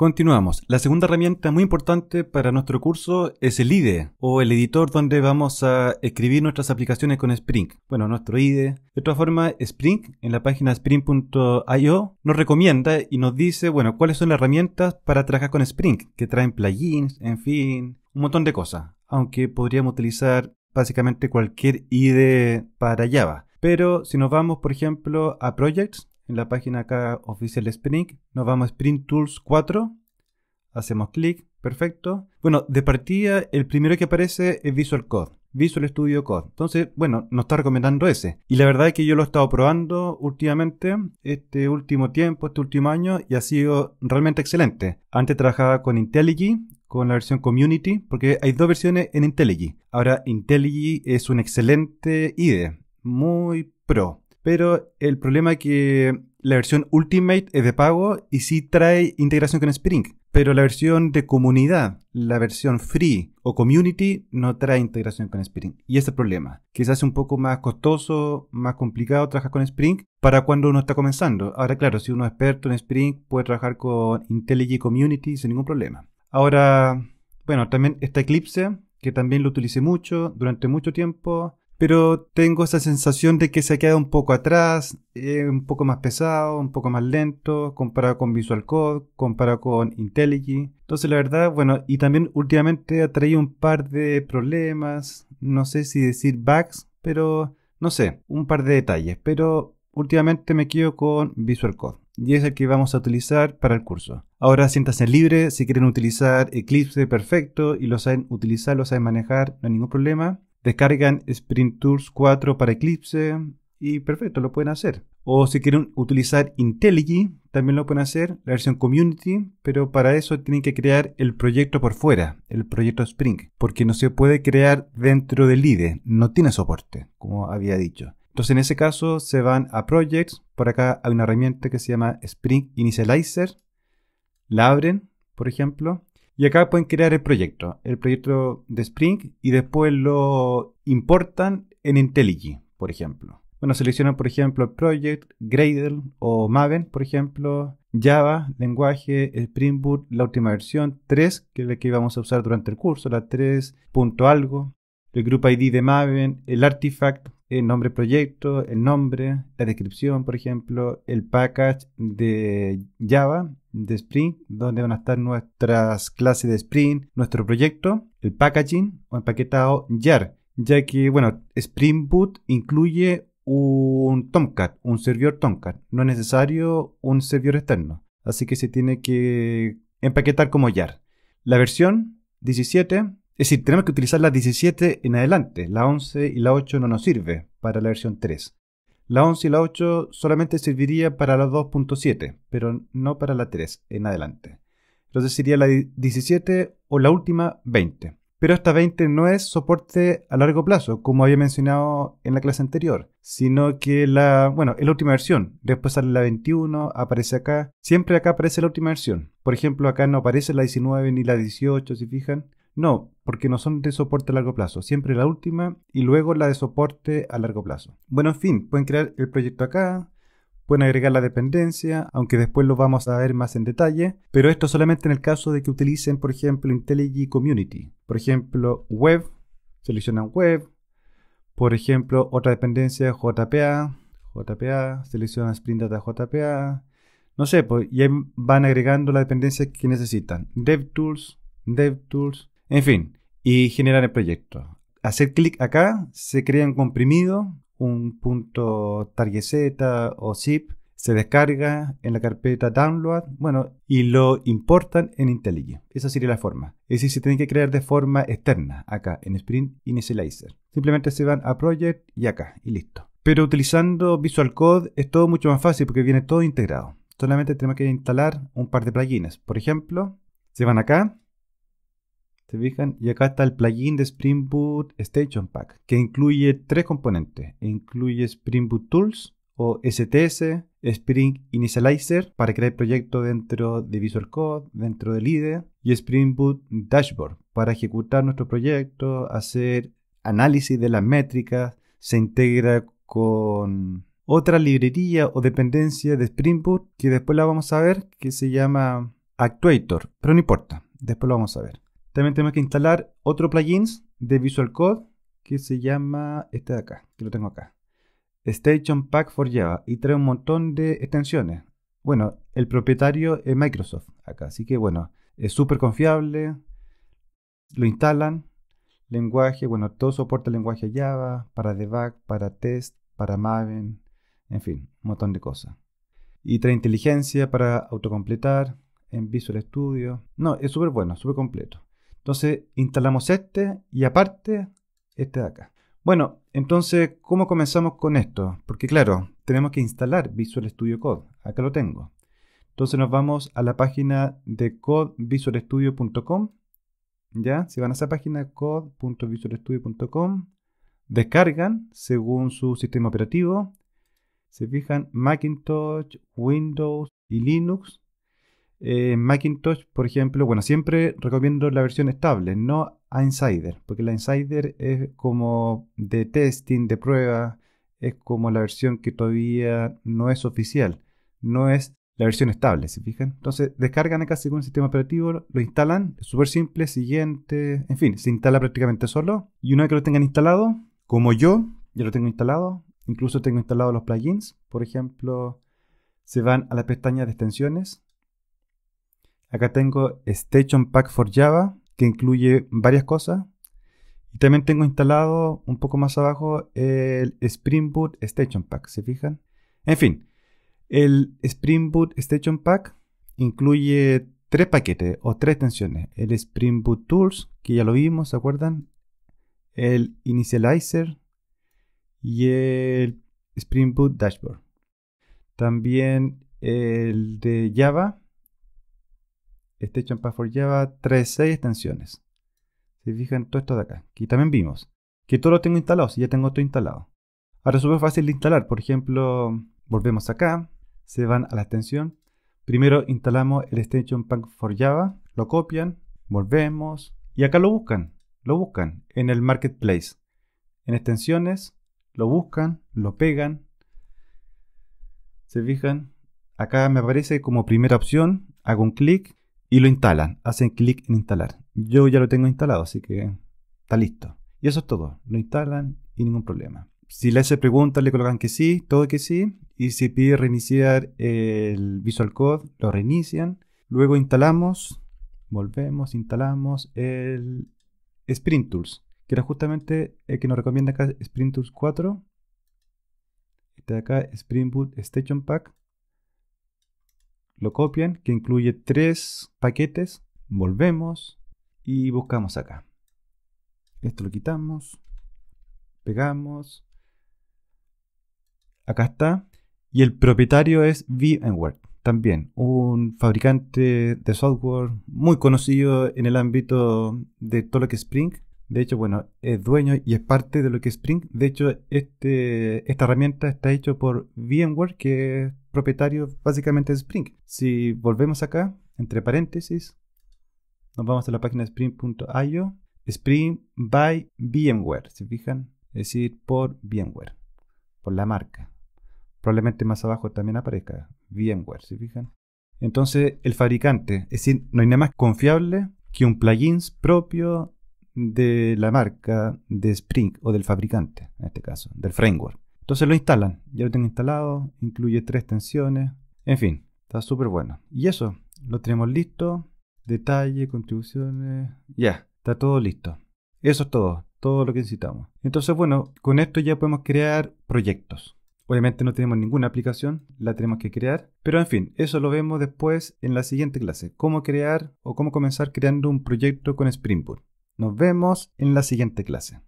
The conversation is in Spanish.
Continuamos. La segunda herramienta muy importante para nuestro curso es el IDE o el editor donde vamos a escribir nuestras aplicaciones con Spring. Bueno, nuestro IDE. De todas formas, Spring en la página spring.io nos recomienda y nos dice, bueno, cuáles son las herramientas para trabajar con Spring, que traen plugins, en fin, un montón de cosas. Aunque podríamos utilizar básicamente cualquier IDE para Java. Pero si nos vamos, por ejemplo, a Projects, en la página acá oficial de Spring. Nos vamos a Sprint Tools 4. Hacemos clic, perfecto. Bueno, de partida el primero que aparece es Visual Code. Visual Studio Code. Entonces, bueno, nos está recomendando ese. Y la verdad es que yo lo he estado probando últimamente, este último tiempo, este último año, y ha sido realmente excelente. Antes trabajaba con IntelliJ, con la versión Community, porque hay dos versiones en IntelliJ. Ahora, IntelliJ es un excelente IDE, muy pro. Pero el problema es que la versión Ultimate es de pago y sí trae integración con Spring. Pero la versión de comunidad, la versión free o community no trae integración con Spring. Y ese es el problema, que se hace un poco más costoso, más complicado trabajar con Spring para cuando uno está comenzando. Ahora claro, si uno es experto en Spring puede trabajar con IntelliJ Community sin ningún problema. Ahora, bueno, también está Eclipse, que también lo utilicé mucho durante mucho tiempo pero tengo esa sensación de que se ha quedado un poco atrás, eh, un poco más pesado, un poco más lento, comparado con Visual Code, comparado con IntelliJ. Entonces la verdad, bueno, y también últimamente ha traído un par de problemas, no sé si decir bugs, pero no sé, un par de detalles, pero últimamente me quedo con Visual Code y es el que vamos a utilizar para el curso. Ahora siéntase libre, si quieren utilizar Eclipse perfecto y lo saben utilizar, lo saben manejar, no hay ningún problema descargan Sprint Tools 4 para Eclipse y perfecto, lo pueden hacer. O si quieren utilizar IntelliJ, también lo pueden hacer, la versión Community, pero para eso tienen que crear el proyecto por fuera, el proyecto Spring, porque no se puede crear dentro del IDE, no tiene soporte, como había dicho. Entonces en ese caso se van a Projects, por acá hay una herramienta que se llama Spring Initializer, la abren, por ejemplo, y acá pueden crear el proyecto, el proyecto de Spring, y después lo importan en IntelliJ, por ejemplo. Bueno, seleccionan, por ejemplo, el Project, Gradle o Maven, por ejemplo, Java, lenguaje, Spring Boot, la última versión 3, que es la que íbamos a usar durante el curso, la 3.algo, algo, el group ID de Maven, el artifact, el nombre proyecto, el nombre, la descripción, por ejemplo, el package de Java, de Spring, donde van a estar nuestras clases de Spring, nuestro proyecto, el packaging o empaquetado YAR, ya que, bueno, Spring Boot incluye un Tomcat, un servidor Tomcat, no es necesario un servidor externo, así que se tiene que empaquetar como jar La versión 17 es decir, tenemos que utilizar la 17 en adelante. La 11 y la 8 no nos sirve para la versión 3. La 11 y la 8 solamente serviría para la 2.7, pero no para la 3 en adelante. Entonces sería la 17 o la última 20. Pero esta 20 no es soporte a largo plazo, como había mencionado en la clase anterior, sino que la, bueno, es la última versión. Después sale la 21, aparece acá. Siempre acá aparece la última versión. Por ejemplo, acá no aparece la 19 ni la 18, si fijan. No, porque no son de soporte a largo plazo. Siempre la última y luego la de soporte a largo plazo. Bueno, en fin, pueden crear el proyecto acá, pueden agregar la dependencia, aunque después lo vamos a ver más en detalle, pero esto solamente en el caso de que utilicen, por ejemplo, IntelliJ Community. Por ejemplo, web, seleccionan web. Por ejemplo, otra dependencia, JPA, JPA, seleccionan Sprint Data JPA. No sé, pues, y van agregando la dependencia que necesitan. DevTools, DevTools, en fin, y generar el proyecto. Hacer clic acá, se crea un comprimido, un punto target Z o zip, se descarga en la carpeta download, bueno, y lo importan en IntelliJ. Esa sería la forma. Es decir, se tienen que crear de forma externa, acá en Sprint Initializer. Simplemente se van a Project y acá, y listo. Pero utilizando Visual Code es todo mucho más fácil porque viene todo integrado. Solamente tenemos que instalar un par de plugins. Por ejemplo, se van acá, fijan? Y acá está el plugin de Spring Boot Station Pack, que incluye tres componentes. Incluye Spring Boot Tools o STS, Spring Initializer para crear proyectos dentro de Visual Code, dentro del IDE, y Spring Boot Dashboard para ejecutar nuestro proyecto, hacer análisis de las métricas, se integra con otra librería o dependencia de Spring Boot que después la vamos a ver, que se llama Actuator, pero no importa, después lo vamos a ver. También tenemos que instalar otro plugin de Visual Code que se llama este de acá, que lo tengo acá. Station Pack for Java y trae un montón de extensiones. Bueno, el propietario es Microsoft acá, así que bueno, es súper confiable. Lo instalan. Lenguaje, bueno, todo soporta el lenguaje Java, para debug, para test, para Maven, en fin, un montón de cosas. Y trae inteligencia para autocompletar en Visual Studio. No, es súper bueno, súper completo. Entonces instalamos este y aparte este de acá. Bueno, entonces, ¿cómo comenzamos con esto? Porque claro, tenemos que instalar Visual Studio Code. Acá lo tengo. Entonces nos vamos a la página de codevisualstudio.com. Ya, si van a esa página code.visualstudio.com, descargan según su sistema operativo, se fijan Macintosh, Windows y Linux, eh, Macintosh, por ejemplo, bueno, siempre recomiendo la versión estable, no a Insider, porque la Insider es como de testing, de prueba, es como la versión que todavía no es oficial, no es la versión estable, ¿se fijan? Entonces descargan acá según el sistema operativo, lo instalan, súper simple, siguiente, en fin, se instala prácticamente solo. Y una vez que lo tengan instalado, como yo, ya lo tengo instalado, incluso tengo instalados los plugins, por ejemplo, se van a la pestaña de extensiones, Acá tengo Station Pack for Java, que incluye varias cosas. Y también tengo instalado un poco más abajo el Spring Boot Station Pack, ¿se fijan? En fin, el Spring Boot Station Pack incluye tres paquetes o tres extensiones. El Spring Boot Tools, que ya lo vimos, ¿se acuerdan? El Initializer y el Spring Boot Dashboard. También el de Java, Extension hecho for Java 3.6 extensiones. Se fijan todo esto de acá, Aquí también vimos. Que todo lo tengo instalado, si ya tengo todo instalado. Ahora es súper fácil de instalar. Por ejemplo, volvemos acá, se van a la extensión. Primero instalamos el extension pack for Java, lo copian, volvemos y acá lo buscan. Lo buscan en el marketplace. En extensiones, lo buscan, lo pegan. Se fijan, acá me aparece como primera opción, hago un clic y lo instalan. Hacen clic en instalar. Yo ya lo tengo instalado, así que está listo. Y eso es todo. Lo instalan y ningún problema. Si le hace preguntas, le colocan que sí, todo que sí. Y si pide reiniciar el Visual Code, lo reinician. Luego instalamos, volvemos, instalamos el Sprint Tools, que era justamente el que nos recomienda acá Sprint Tools 4. Este de acá, Spring Boot Station Pack lo copian, que incluye tres paquetes, volvemos y buscamos acá. Esto lo quitamos, pegamos, acá está. Y el propietario es VMware, también un fabricante de software muy conocido en el ámbito de todo lo que Spring de hecho, bueno, es dueño y es parte de lo que es Spring. De hecho, este, esta herramienta está hecho por VMware, que es propietario básicamente de Spring. Si volvemos acá, entre paréntesis, nos vamos a la página spring.io. Spring by VMware, se fijan, es decir, por VMware, por la marca. Probablemente más abajo también aparezca VMware, si fijan. Entonces, el fabricante, es decir, no hay nada más confiable que un plugin propio de la marca de Spring o del fabricante, en este caso, del framework. Entonces lo instalan, ya lo tengo instalado, incluye tres extensiones, en fin, está súper bueno. Y eso, lo tenemos listo, detalle, contribuciones, ya, está todo listo. Eso es todo, todo lo que necesitamos. Entonces, bueno, con esto ya podemos crear proyectos. Obviamente no tenemos ninguna aplicación, la tenemos que crear, pero en fin, eso lo vemos después en la siguiente clase, cómo crear o cómo comenzar creando un proyecto con Spring Boot. Nos vemos en la siguiente clase.